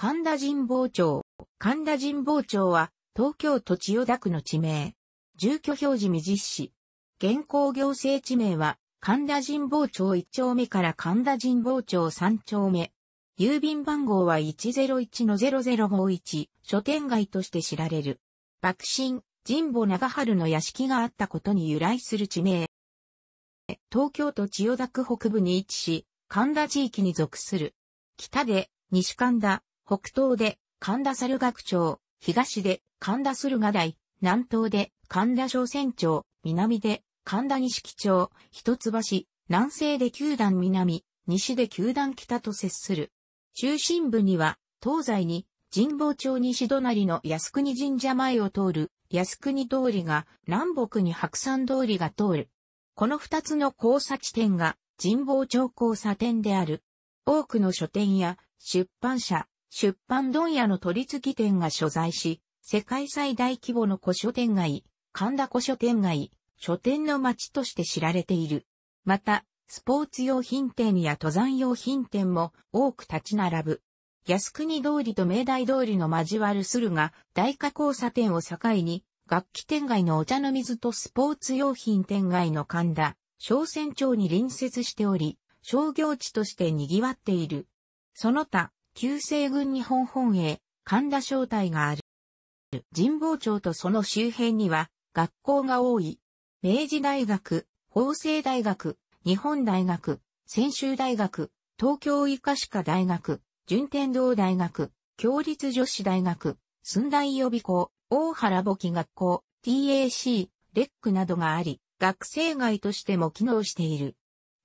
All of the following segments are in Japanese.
神田神保町。神田神保町は、東京都千代田区の地名。住居表示未実施。現行行政地名は、神田神保町1丁目から神田神保町3丁目。郵便番号は101-0051、書店街として知られる。爆心、神保長春の屋敷があったことに由来する地名。東京都千代田区北部に位置し、神田地域に属する。北で、西神田、北東で神田猿楽町、東で神田駿河台、南東で神田商船町、南で神田錦町、一橋、南西で九段南、西で九段北と接する。中心部には、東西に神保町西隣の靖国神社前を通る靖国通りが南北に白山通りが通る。この二つの交差地点が神保町交差点である。多くの書店や出版社、出版問屋の取次店が所在し、世界最大規模の古書店街、神田古書店街、書店の街として知られている。また、スポーツ用品店や登山用品店も多く立ち並ぶ。靖国通りと明大通りの交わる駿河、大河交差点を境に、楽器店街のお茶の水とスポーツ用品店街の神田、商船町に隣接しており、商業地として賑わっている。その他、旧西軍日本本営、神田正体がある。神保町とその周辺には学校が多い。明治大学、法政大学、日本大学、専修大学、東京医科歯科大学、順天堂大学、共立女子大学、寸大予備校、大原簿記学校、TAC、レックなどがあり、学生街としても機能している。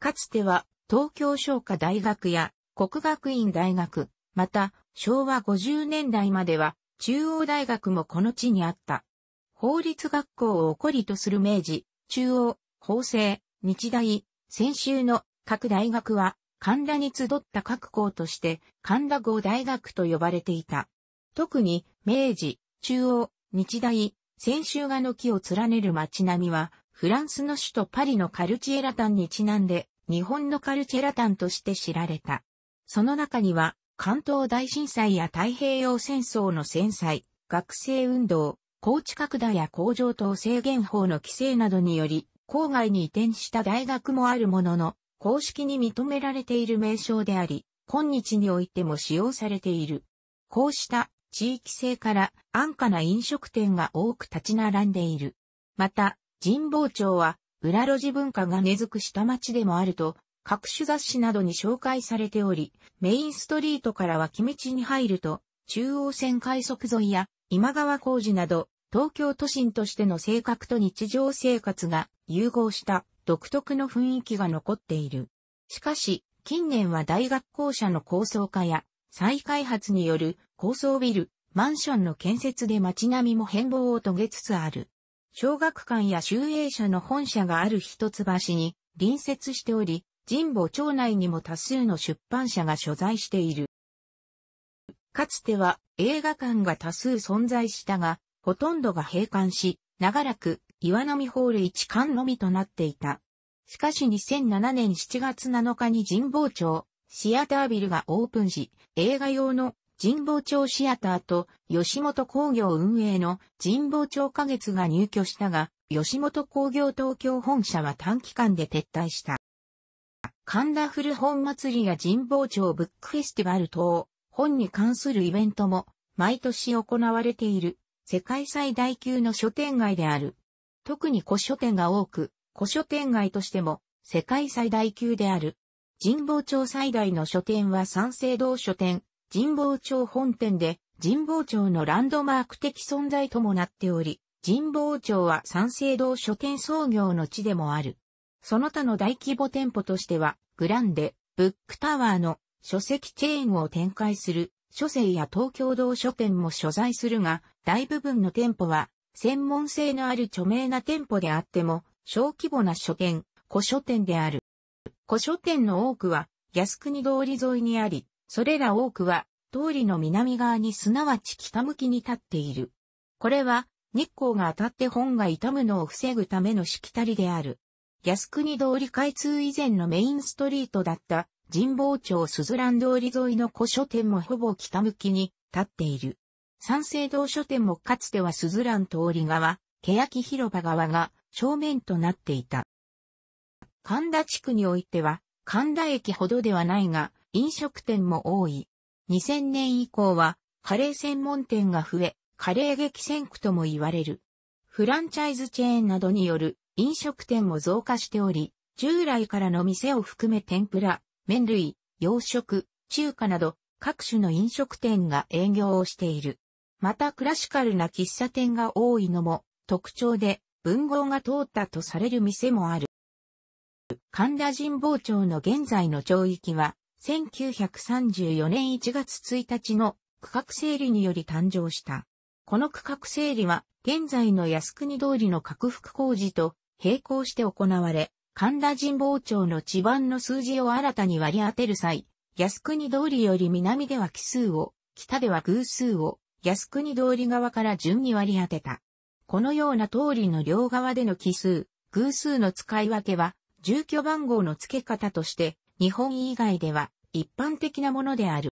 かつては、東京商科大学や国学院大学、また、昭和50年代までは、中央大学もこの地にあった。法律学校を起こりとする明治、中央、法政、日大、先週の各大学は、神田に集った各校として、神田号大学と呼ばれていた。特に、明治、中央、日大、先週がの木を連ねる街並みは、フランスの首都パリのカルチエラタンにちなんで、日本のカルチェラタンとして知られた。その中には、関東大震災や太平洋戦争の戦災、学生運動、高知拡大や工場等制限法の規制などにより、郊外に移転した大学もあるものの、公式に認められている名称であり、今日においても使用されている。こうした地域性から安価な飲食店が多く立ち並んでいる。また、神保町は裏路地文化が根付く下町でもあると各種雑誌などに紹介されており、メインストリートから脇道に入ると、中央線快速沿いや今川工事など、東京都心としての性格と日常生活が融合した独特の雰囲気が残っている。しかし、近年は大学校舎の高層化や再開発による高層ビル、マンションの建設で街並みも変貌を遂げつつある。小学館や集英社の本社がある一橋に隣接しており、神保町内にも多数の出版社が所在している。かつては映画館が多数存在したが、ほとんどが閉館し、長らく岩波ホール一館のみとなっていた。しかし2007年7月7日に神保町シアタービルがオープンし、映画用の神保町シアターと吉本工業運営の神保町花月が入居したが、吉本工業東京本社は短期間で撤退した。神田古本祭りや神保町ブックフェスティバル等、本に関するイベントも、毎年行われている、世界最大級の書店街である。特に古書店が多く、古書店街としても、世界最大級である。神保町最大の書店は三省堂書店、神保町本店で、神保町のランドマーク的存在ともなっており、神保町は三省堂書店創業の地でもある。その他の大規模店舗としては、グランデ、ブックタワーの書籍チェーンを展開する書生や東京道書店も所在するが、大部分の店舗は、専門性のある著名な店舗であっても、小規模な書店、古書店である。古書店の多くは、靖国通り沿いにあり、それら多くは、通りの南側にすなわち北向きに立っている。これは、日光が当たって本が傷むのを防ぐためのしきたりである。靖国通り開通以前のメインストリートだった神保町鈴蘭通り沿いの古書店もほぼ北向きに立っている。三省堂書店もかつては鈴蘭通り側、欅広場側が正面となっていた。神田地区においては、神田駅ほどではないが、飲食店も多い。2000年以降は、カレー専門店が増え、カレー激戦区とも言われる。フランチャイズチェーンなどによる飲食店も増加しており、従来からの店を含め天ぷら、麺類、洋食、中華など各種の飲食店が営業をしている。またクラシカルな喫茶店が多いのも特徴で文豪が通ったとされる店もある。神田神保町の現在の町域は1934年1月1日の区画整理により誕生した。この区画整理は現在の靖国通りの拡幅工事と並行して行われ、神田神保町の地盤の数字を新たに割り当てる際、靖国通りより南では奇数を、北では偶数を、靖国通り側から順に割り当てた。このような通りの両側での奇数、偶数の使い分けは、住居番号の付け方として、日本以外では一般的なものである。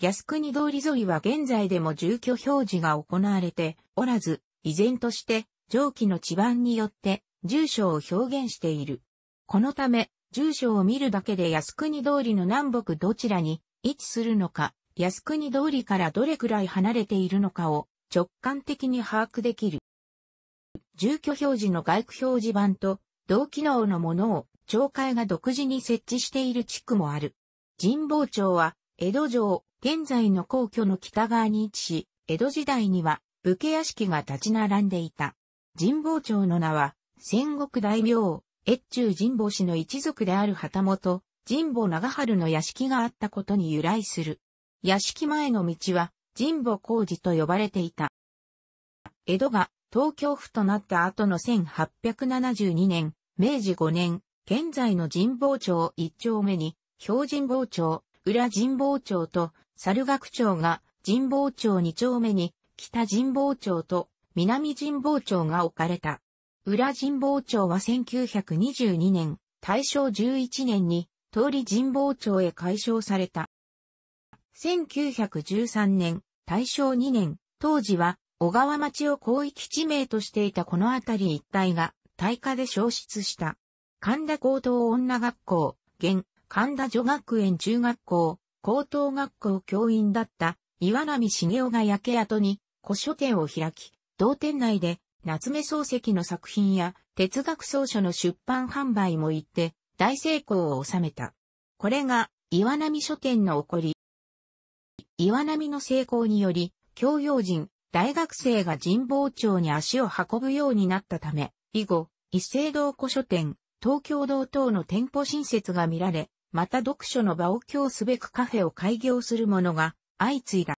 靖国通り沿いは現在でも住居表示が行われておらず、依然として上記の地盤によって住所を表現している。このため、住所を見るだけで靖国通りの南北どちらに位置するのか、靖国通りからどれくらい離れているのかを直感的に把握できる。住居表示の外区表示板と同機能のものを町会が独自に設置している地区もある。神保町は江戸城、現在の皇居の北側に位置し、江戸時代には武家屋敷が立ち並んでいた。神保町の名は、戦国大名、越中神保氏の一族である旗本、神保長春の屋敷があったことに由来する。屋敷前の道は、神保工事と呼ばれていた。江戸が東京府となった後の1872年、明治5年、現在の神保町一丁目に、表神保町、裏神保町と、猿楽町が神保町二丁目に、北神保町と南神保町が置かれた。裏神保町は1922年、大正11年に、通り神保町へ改称された。1913年、大正2年、当時は、小川町を広域地名としていたこの辺り一帯が、大火で消失した。神田高等女学校、現、神田女学園中学校、高等学校教員だった、岩波茂雄が焼け跡に、古書店を開き、同店内で夏目漱石の作品や哲学草書の出版販売も行って大成功を収めた。これが岩波書店の起こり。岩波の成功により、教養人、大学生が神保町に足を運ぶようになったため、以後、一斉堂古書店、東京堂等の店舗新設が見られ、また読書の場を供すべくカフェを開業するものが相次いだ。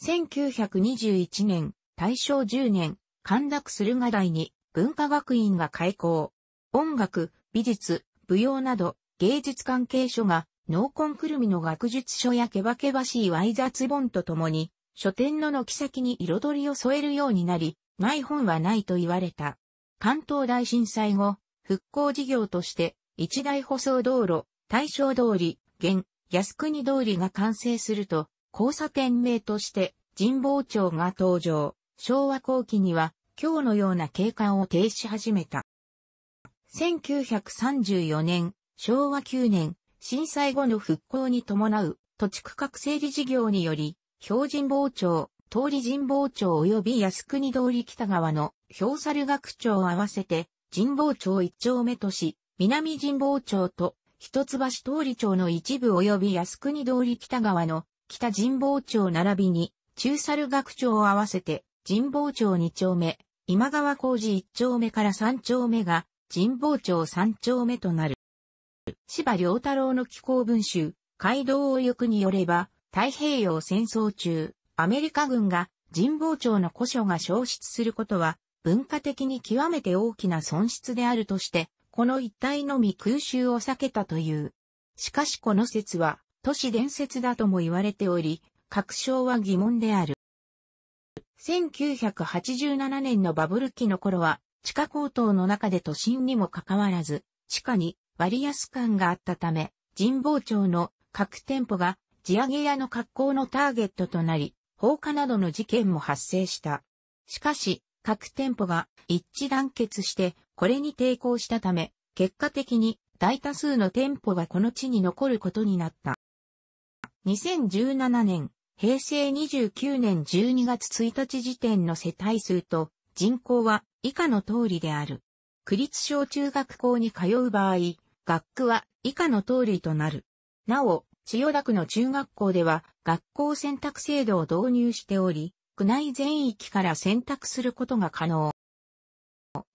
1921年、大正10年、陥落するが台に文化学院が開校。音楽、美術、舞踊など芸術関係書が濃紺くるみの学術書やけばけばしいワイ雑本とともに書店の軒先に彩りを添えるようになり、ない本はないと言われた。関東大震災後、復興事業として一大舗装道路、大正通り、現、靖国通りが完成すると、交差点名として神保町が登場。昭和後期には、今日のような景観を停止始めた。1934年、昭和9年、震災後の復興に伴う土地区画整理事業により、標人防町、通り人防町及び靖国通り北側の氷猿学町を合わせて、人防町一丁目とし、南人防町と一橋通り町の一部及び靖国通り北側の北人防町並びに中猿学町を合わせて神保町2丁目、今川工事1丁目から3丁目が、神保町3丁目となる。芝良太郎の気候文集、街道を欲によれば、太平洋戦争中、アメリカ軍が神保町の古書が消失することは、文化的に極めて大きな損失であるとして、この一帯のみ空襲を避けたという。しかしこの説は、都市伝説だとも言われており、確証は疑問である。1987年のバブル期の頃は、地下高騰の中で都心にもかかわらず、地下に割安感があったため、神保町の各店舗が地上げ屋の格好のターゲットとなり、放火などの事件も発生した。しかし、各店舗が一致団結してこれに抵抗したため、結果的に大多数の店舗がこの地に残ることになった。2017年、平成29年12月1日時点の世帯数と人口は以下の通りである。区立小中学校に通う場合、学区は以下の通りとなる。なお、千代田区の中学校では学校選択制度を導入しており、区内全域から選択することが可能。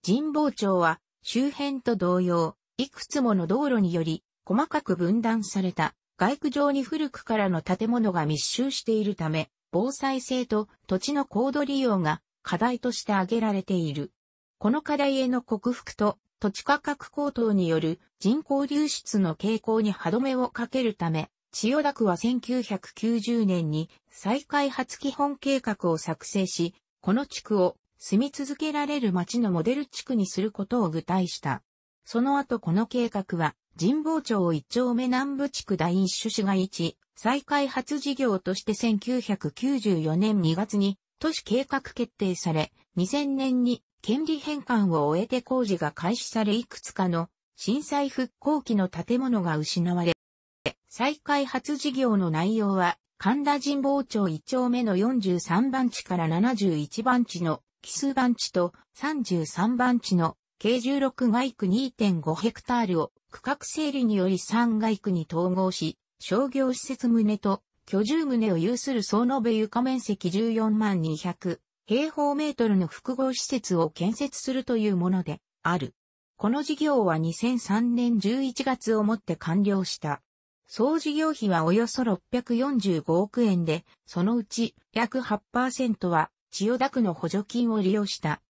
神保町は周辺と同様、いくつもの道路により細かく分断された外区上に古くからの建物が密集しているため、防災性と土地の高度利用が課題として挙げられている。この課題への克服と土地価格高騰による人口流出の傾向に歯止めをかけるため、千代田区は1990年に再開発基本計画を作成し、この地区を住み続けられる町のモデル地区にすることを具体した。その後この計画は神保町一丁目南部地区第一種市街地、再開発事業として1994年2月に都市計画決定され、2000年に権利返還を終えて工事が開始されいくつかの震災復興期の建物が失われ、再開発事業の内容は神田神保町一丁目の43番地から71番地の奇数番地と33番地の計16街区2.5ヘクタールを区画整理により3街区に統合し、商業施設棟と居住棟を有する総延べ床面積14万200平方メートルの複合施設を建設するというものである。この事業は2003年11月をもって完了した。総事業費はおよそ645億円で、そのうち約8%は千代田区の補助金を利用した。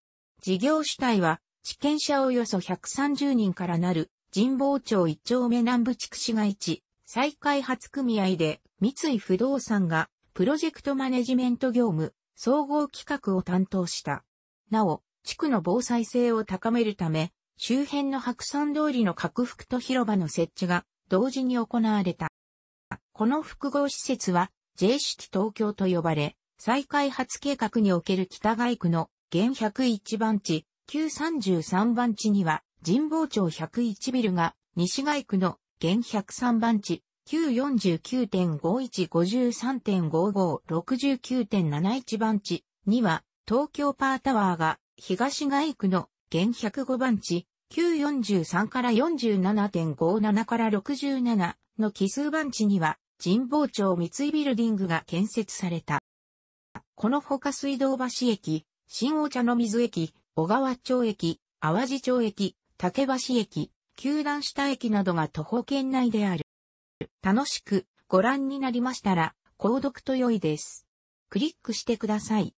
事業主体は地権者およそ130人からなる神保町一丁目南部地区市街地再開発組合で三井不動産がプロジェクトマネジメント業務総合企画を担当した。なお、地区の防災性を高めるため、周辺の白山通りの拡幅と広場の設置が同時に行われた。この複合施設は J 式東京と呼ばれ、再開発計画における北外区の現101番地、旧33番地には、神保町101ビルが、西外区の現103番地、旧49.5153.5569.71番地には、東京パータワーが、東外区の現105番地、旧43から47.57から67の奇数番地には、神保町三井ビルディングが建設された。このほか水道橋駅、新お茶の水駅、小川町駅、淡路町駅、竹橋駅、九段下駅などが徒歩圏内である。楽しくご覧になりましたら、購読と良いです。クリックしてください。